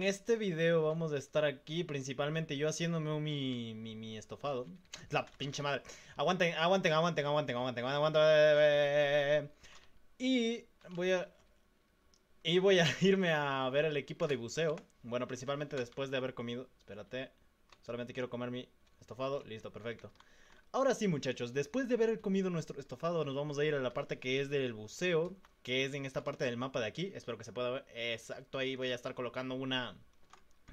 En este video vamos a estar aquí principalmente yo haciéndome mi, mi, estofado. La pinche madre. Aguanten, aguanten, aguanten, aguanten, aguanten, aguanten. Y voy Y voy a irme a ver el equipo de buceo. Bueno, principalmente después de haber comido. Espérate. Solamente quiero comer mi estofado. Listo, perfecto. Ahora sí, muchachos, después de haber comido nuestro estofado, nos vamos a ir a la parte que es del buceo, que es en esta parte del mapa de aquí. Espero que se pueda ver. Exacto, ahí voy a estar colocando una,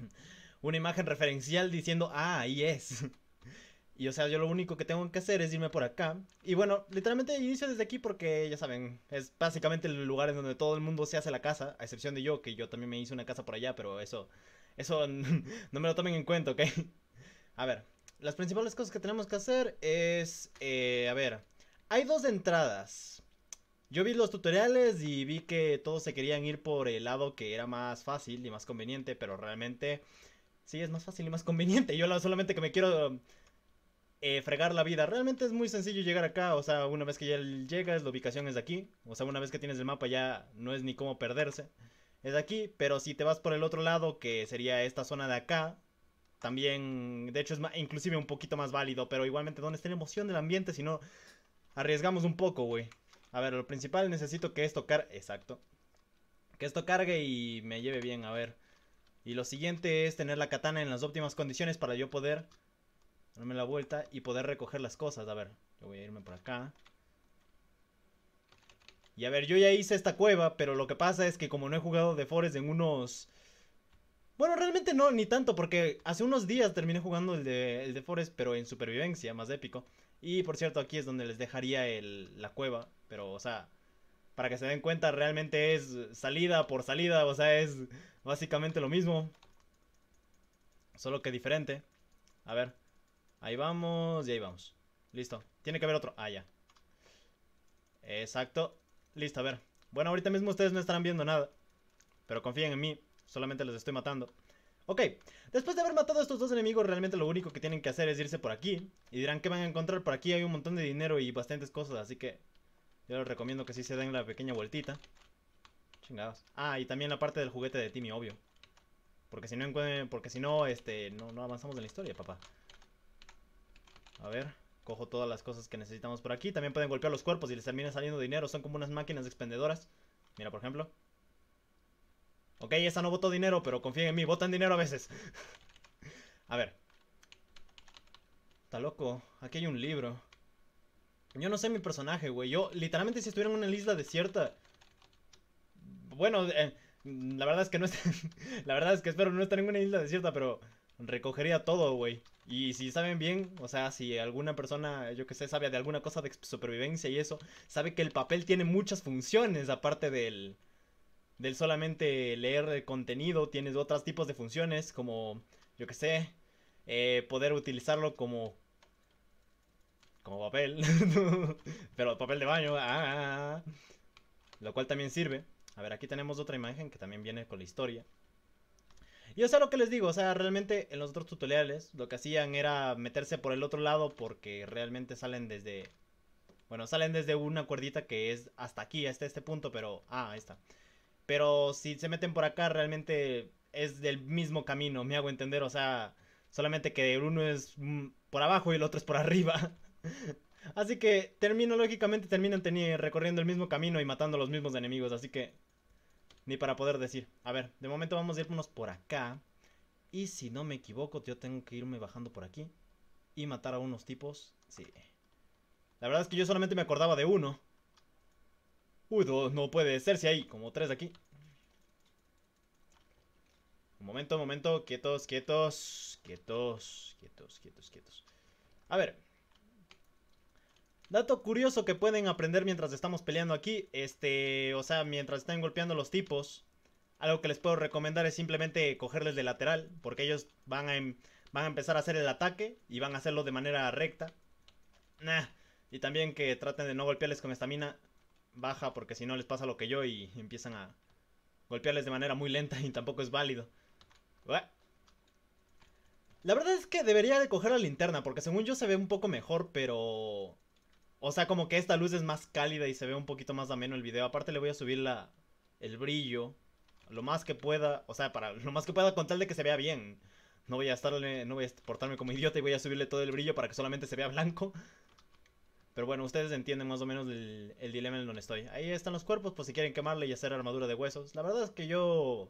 una imagen referencial diciendo, ah, ahí es. Y o sea, yo lo único que tengo que hacer es irme por acá. Y bueno, literalmente inicio desde aquí porque ya saben, es básicamente el lugar en donde todo el mundo se hace la casa, a excepción de yo, que yo también me hice una casa por allá, pero eso, eso no me lo tomen en cuenta, ¿ok? A ver, las principales cosas que tenemos que hacer es, eh, a ver, hay dos entradas. Yo vi los tutoriales y vi que todos se querían ir por el lado que era más fácil y más conveniente, pero realmente sí es más fácil y más conveniente. Yo solamente que me quiero eh, fregar la vida. Realmente es muy sencillo llegar acá, o sea, una vez que ya llegas, la ubicación es de aquí. O sea, una vez que tienes el mapa ya no es ni cómo perderse. Es de aquí, pero si te vas por el otro lado, que sería esta zona de acá, también, de hecho es más, inclusive un poquito más válido, pero igualmente donde está la emoción del ambiente, si no, arriesgamos un poco, güey. A ver, lo principal necesito que esto cargue, exacto. Que esto cargue y me lleve bien, a ver. Y lo siguiente es tener la katana en las óptimas condiciones para yo poder darme la vuelta y poder recoger las cosas. A ver, yo voy a irme por acá. Y a ver, yo ya hice esta cueva, pero lo que pasa es que como no he jugado de Forest en unos... Bueno, realmente no, ni tanto, porque hace unos días terminé jugando el de, Forest, pero en supervivencia, más épico. Y por cierto, aquí es donde les dejaría la cueva, pero o sea, para que se den cuenta, realmente es salida por salida, o sea, es básicamente lo mismo. Solo que diferente. A ver, ahí vamos y ahí vamos. Listo, tiene que haber otro. Ah, ya. Exacto, listo, a ver. Bueno, ahorita mismo ustedes no estarán viendo nada, pero confíen en mí, solamente los estoy matando. Ok, después de haber matado a estos dos enemigos, realmente lo único que tienen que hacer es irse por aquí. Y dirán que van a encontrar por aquí, hay un montón de dinero y bastantes cosas, así que... Yo les recomiendo que sí se den la pequeña vueltita. Chingados. Ah, y también la parte del juguete de Timmy, obvio. Porque si no, porque si no, este, no, no avanzamos en la historia, papá. A ver, cojo todas las cosas que necesitamos por aquí. También pueden golpear los cuerpos y les termina saliendo dinero. Son como unas máquinas expendedoras. Mira, por ejemplo. Ok, esa no votó dinero, pero confíen en mí, votan dinero a veces. a ver. Está loco, aquí hay un libro. Yo no sé mi personaje, güey. Yo, literalmente, si estuviera en una isla desierta... Bueno, eh, la verdad es que no es... la verdad es que espero no estar en una isla desierta, pero... Recogería todo, güey. Y si saben bien, o sea, si alguna persona, yo que sé, sabe de alguna cosa de supervivencia y eso, sabe que el papel tiene muchas funciones aparte del del solamente leer contenido, tienes otros tipos de funciones como, yo que sé, eh, poder utilizarlo como como papel, pero papel de baño, ah, lo cual también sirve. A ver, aquí tenemos otra imagen que también viene con la historia. Y o sea, lo que les digo, o sea, realmente en los otros tutoriales lo que hacían era meterse por el otro lado porque realmente salen desde... Bueno, salen desde una cuerdita que es hasta aquí, hasta este punto, pero... Ah, ahí está. Pero si se meten por acá, realmente es del mismo camino, me hago entender. O sea, solamente que uno es mm, por abajo y el otro es por arriba. Así que lógicamente, terminan recorriendo el mismo camino y matando a los mismos enemigos. Así que ni para poder decir. A ver, de momento vamos a irnos por acá. Y si no me equivoco, yo tengo que irme bajando por aquí. Y matar a unos tipos. Sí. La verdad es que yo solamente me acordaba de uno. Uy, no puede ser, si hay como tres de aquí Un momento, un momento, quietos, quietos Quietos, quietos, quietos, quietos A ver Dato curioso que pueden aprender mientras estamos peleando aquí Este, o sea, mientras están golpeando los tipos Algo que les puedo recomendar es simplemente cogerles de lateral Porque ellos van a, em, van a empezar a hacer el ataque Y van a hacerlo de manera recta y también que traten de no golpearles con esta mina baja porque si no les pasa lo que yo y empiezan a golpearles de manera muy lenta y tampoco es válido. La verdad es que debería de coger la linterna porque según yo se ve un poco mejor, pero... O sea, como que esta luz es más cálida y se ve un poquito más ameno el video. Aparte le voy a subir la... el brillo lo más que pueda, o sea, para lo más que pueda con tal de que se vea bien. No voy a estarle, no voy a portarme como idiota y voy a subirle todo el brillo para que solamente se vea blanco. Pero bueno, ustedes entienden más o menos el, dilema en donde estoy. Ahí están los cuerpos, pues si quieren quemarle y hacer armadura de huesos. La verdad es que yo...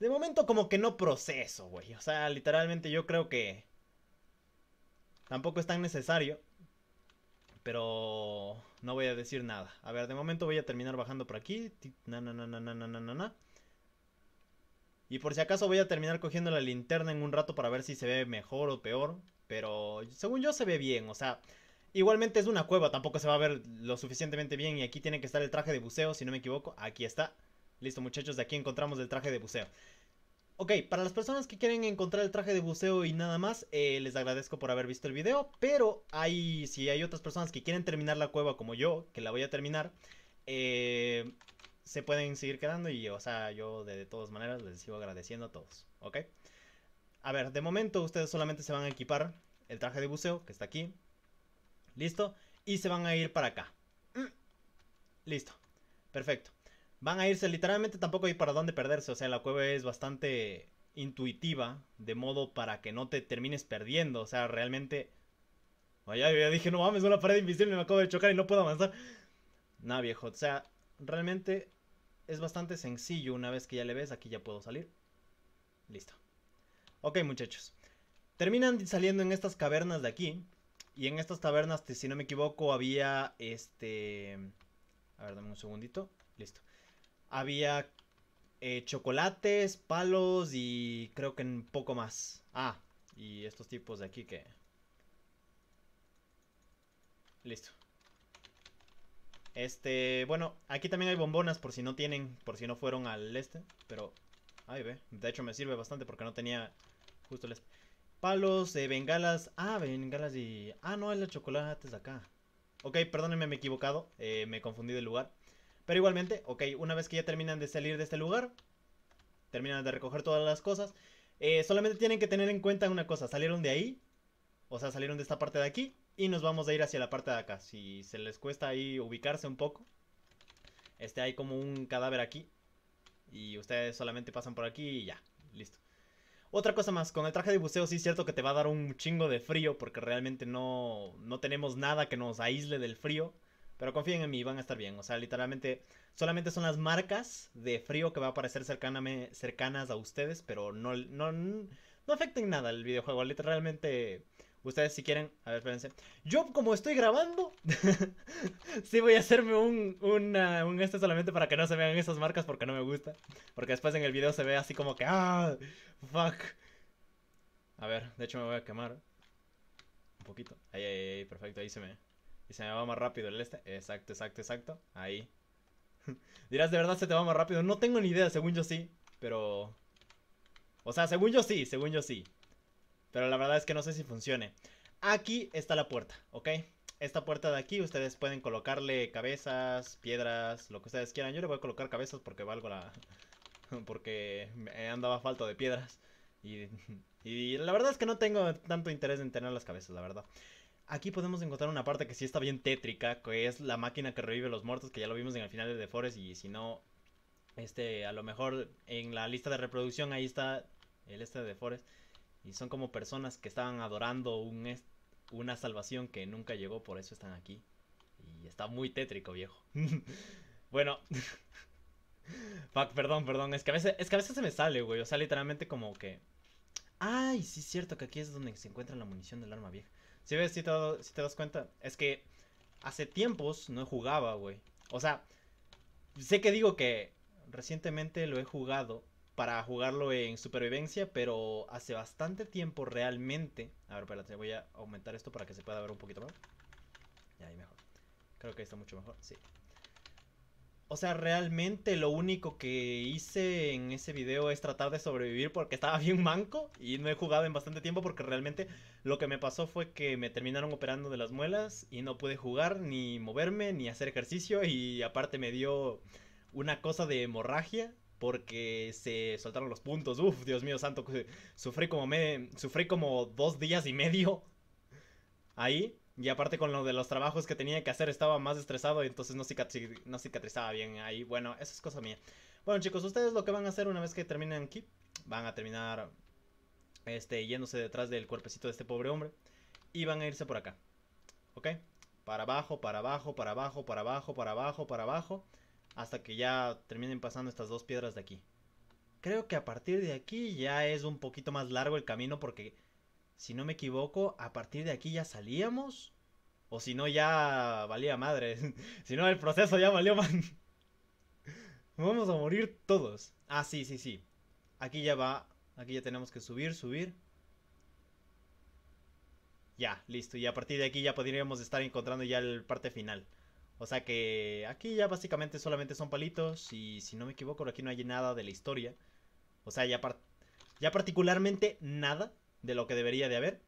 De momento como que no proceso, güey. O sea, literalmente yo creo que... Tampoco es tan necesario. Pero... No voy a decir nada. A ver, de momento voy a terminar bajando por aquí. Na, na, na, na, na, na, na, na. Y por si acaso voy a terminar cogiendo la linterna en un rato para ver si se ve mejor o peor. Pero según yo se ve bien, o sea... Igualmente es una cueva, tampoco se va a ver lo suficientemente bien. Y aquí tiene que estar el traje de buceo, si no me equivoco. Aquí está. Listo, muchachos, de aquí encontramos el traje de buceo. Ok, para las personas que quieren encontrar el traje de buceo y nada más, eh, les agradezco por haber visto el video. Pero hay, si hay otras personas que quieren terminar la cueva como yo, que la voy a terminar, eh, se pueden seguir quedando y, o sea, yo de, de todas maneras les sigo agradeciendo a todos, ¿ok? A ver, de momento ustedes solamente se van a equipar el traje de buceo, que está aquí, ¿Listo? Y se van a ir para acá. Mm. Listo. Perfecto. Van a irse, literalmente tampoco hay para dónde perderse. O sea, la cueva es bastante intuitiva, de modo para que no te termines perdiendo. O sea, realmente... Vaya, ya dije, no mames, una pared invisible me acabo de chocar y no puedo avanzar. Nada, viejo. O sea, realmente es bastante sencillo. Una vez que ya le ves, aquí ya puedo salir. Listo. Ok, muchachos. Terminan saliendo en estas cavernas de aquí. Y en estas tabernas, si no me equivoco, había este... A ver, dame un segundito. Listo. Había eh, chocolates, palos y creo que un poco más. Ah, y estos tipos de aquí que... Listo. Este, bueno, aquí también hay bombonas por si no tienen, por si no fueron al este, pero... Ahí ve, de hecho me sirve bastante porque no tenía justo el este. Palos, bengalas. Ah, bengalas y. Ah, no, el chocolate es acá. Ok, perdónenme, me he equivocado. Eh, me confundí el lugar. Pero igualmente, ok, una vez que ya terminan de salir de este lugar, terminan de recoger todas las cosas. Eh, solamente tienen que tener en cuenta una cosa: salieron de ahí, o sea, salieron de esta parte de aquí, y nos vamos a ir hacia la parte de acá. Si se les cuesta ahí ubicarse un poco, este hay como un cadáver aquí, y ustedes solamente pasan por aquí y ya, listo. Otra cosa más, con el traje de buceo sí es cierto que te va a dar un chingo de frío porque realmente no, tenemos nada que nos aísle del frío. Pero confíen en mí, van a estar bien. O sea, literalmente solamente son las marcas de frío que va a aparecer cercanas a ustedes, pero no, no, no afecten nada el videojuego. Literalmente Ustedes si quieren, a ver, espérense. Yo como estoy grabando, sí voy a hacerme un, un, este solamente para que no se vean esas marcas porque no me gusta. Porque después en el video se ve así como que, ah, fuck. A ver, de hecho me voy a quemar. Un poquito. Ahí, ahí, ahí, perfecto, ahí se me... Y se me va más rápido el este. Exacto, exacto, exacto. Ahí. Dirás, de verdad se te va más rápido. No tengo ni idea, según yo sí. Pero... O sea, según yo sí, según yo sí. Pero la verdad es que no sé si funcione. Aquí está la puerta, ¿ok? Esta puerta de aquí ustedes pueden colocarle cabezas, piedras, lo que ustedes quieran. Yo le voy a colocar cabezas porque valgo la... porque me andaba falta de piedras. Y, la verdad es que no tengo tanto interés en tener las cabezas, la verdad. Aquí podemos encontrar una parte que sí está bien tétrica, que es la máquina que revive los muertos, que ya lo vimos en el final de The Forest y si no, este, a lo mejor en la lista de reproducción ahí está el este de The Forest. Y son como personas que estaban adorando una salvación que nunca llegó, por eso están aquí. Y está muy tétrico, viejo. bueno. Fuck, perdón, perdón. Es que, a veces, es que veces se me sale, güey. O sea, literalmente como que... Ay, sí es cierto que aquí es donde se encuentra la munición del arma vieja. Si ves, si te, te das cuenta. Es que hace tiempos no jugaba, güey. O sea, sé que digo que recientemente lo he jugado para jugarlo en supervivencia, pero hace bastante tiempo realmente... A ver, espérate, voy a aumentar esto para que se pueda ver un poquito más. ahí mejor. Creo que está mucho mejor, sí. O sea, realmente lo único que hice en ese video es tratar de sobrevivir porque estaba bien manco y no he jugado en bastante tiempo porque realmente lo que me pasó fue que me terminaron operando de las muelas y no pude jugar, ni moverme, ni hacer ejercicio y aparte me dio una cosa de hemorragia porque se soltaron los puntos. Uf, Dios mío santo, sufrí como, me, sufrí como dos días y medio ahí. Y aparte con lo de los trabajos que tenía que hacer estaba más estresado y entonces no, cicatrizaba bien ahí. Bueno, eso es cosa mía. Bueno chicos, ustedes lo que van a hacer una vez que terminen aquí, van a terminar este, yéndose detrás del cuerpecito de este pobre hombre y van a irse por acá. ¿Ok? para abajo, para abajo, para abajo, para abajo, para abajo. Para abajo hasta que ya terminen pasando estas dos piedras de aquí. Creo que a partir de aquí ya es un poquito más largo el camino porque, si no me equivoco, a partir de aquí ya salíamos. O si no, ya valía madre. si no, el proceso ya valió mal Vamos a morir todos. Ah, sí, sí, sí. Aquí ya va. Aquí ya tenemos que subir, subir. Ya, listo. Y a partir de aquí ya podríamos estar encontrando ya el parte final. O sea que aquí ya básicamente solamente son palitos y si no me equivoco aquí no hay nada de la historia. O sea, ya, ya particularmente nada de lo que debería de haber.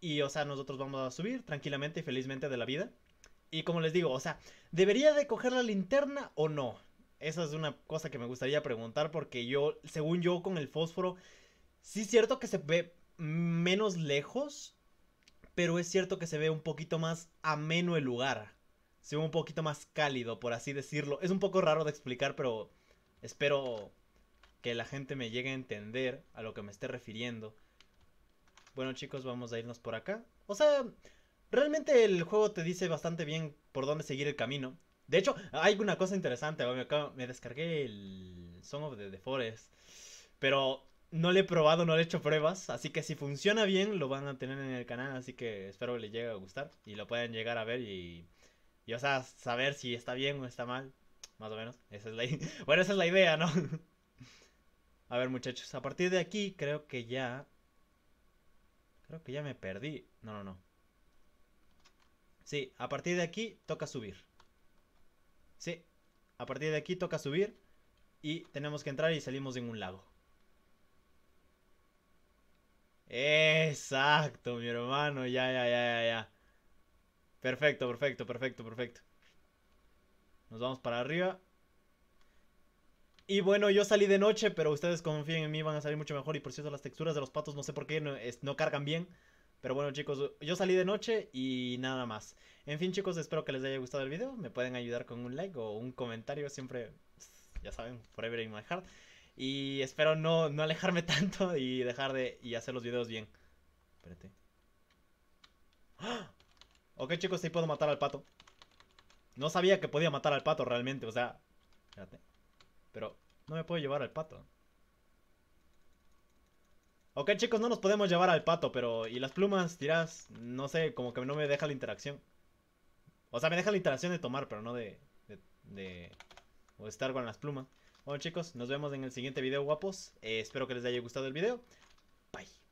Y o sea, nosotros vamos a subir tranquilamente y felizmente de la vida. Y como les digo, o sea, ¿debería de coger la linterna o no? Esa es una cosa que me gustaría preguntar porque yo, según yo, con el fósforo, sí es cierto que se ve menos lejos, pero es cierto que se ve un poquito más ameno el lugar se ve un poquito más cálido, por así decirlo. Es un poco raro de explicar, pero espero que la gente me llegue a entender a lo que me esté refiriendo. Bueno chicos, vamos a irnos por acá. O sea, realmente el juego te dice bastante bien por dónde seguir el camino. De hecho, hay una cosa interesante. Me, descargué el Song of the, the, Forest. Pero no le he probado, no le he hecho pruebas. Así que si funciona bien, lo van a tener en el canal. Así que espero que les llegue a gustar. Y lo puedan llegar a ver y y o sea, saber si está bien o está mal. Más o menos. Esa es la bueno, esa es la idea, ¿no? a ver, muchachos. A partir de aquí creo que ya... Creo que ya me perdí. No, no, no. Sí, a partir de aquí toca subir. Sí, a partir de aquí toca subir. Y tenemos que entrar y salimos en un lago. Exacto, mi hermano. Ya, ya, ya, ya, ya. Perfecto, perfecto, perfecto, perfecto. Nos vamos para arriba. Y bueno, yo salí de noche, pero ustedes confíen en mí, van a salir mucho mejor. Y por cierto, las texturas de los patos no sé por qué no, cargan bien. Pero bueno chicos, yo salí de noche y nada más. En fin chicos, espero que les haya gustado el video. Me pueden ayudar con un like o un comentario, siempre, ya saben, forever in my heart. Y espero no, alejarme tanto y dejar de y hacer los videos bien. Espérate. ¡Ah! Ok, chicos, sí puedo matar al pato. No sabía que podía matar al pato realmente, o sea... Espérate. Pero no me puedo llevar al pato. Ok, chicos, no nos podemos llevar al pato, pero... ¿Y las plumas, tiras? No sé, como que no me deja la interacción. O sea, me deja la interacción de tomar, pero no de... de, o estar con las plumas. Bueno, chicos, nos vemos en el siguiente video, guapos. Eh, espero que les haya gustado el video. Bye.